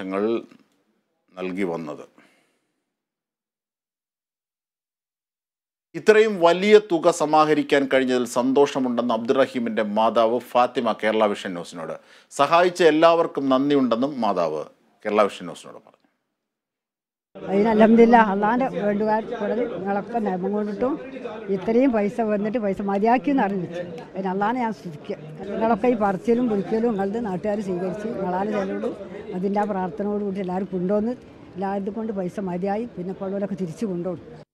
ങ്ങൾ നൽകി വന്നത് ഇത്രയും വലിയ തുക സമാഹരിക്കാൻ കഴിഞ്ഞതിൽ സന്തോഷമുണ്ടെന്ന് അബ്ദുറഹീമിൻ്റെ മാതാവ് ഫാത്തിമ കേരള വിഷൻ ന്യൂസിനോട് സഹായിച്ച എല്ലാവർക്കും നന്ദിയുണ്ടെന്നും മാതാവ് കേരള വിഷൻ ന്യൂസിനോട് പറഞ്ഞു അതിന് അലഹമില്ല അള്ളാൻ്റെ വേണ്ടുകാർ കൂടുതൽ നിങ്ങളൊക്കെ നിയമം കൊണ്ടിട്ടും ഇത്രയും പൈസ വന്നിട്ട് പൈസ മതിയാക്കി എന്ന് അറിഞ്ഞു അതിന് അള്ളാനെ ഞാൻ സ്തുതിക്കുക നിങ്ങളൊക്കെ ഈ പറിച്ചിലും പുളിക്കലും നിങ്ങളത് നാട്ടുകാർ സ്വീകരിച്ച് നിങ്ങളാൽ ചിലരോട് അതിൻ്റെ ആ പ്രാർത്ഥനയോടുകൂടി എല്ലാവരും കൊണ്ടുവന്ന് എല്ലാവരും കൊണ്ട് പൈസ മതിയായി പിന്നെ കൊള്ളവരൊക്കെ തിരിച്ചു കൊണ്ടുപോകും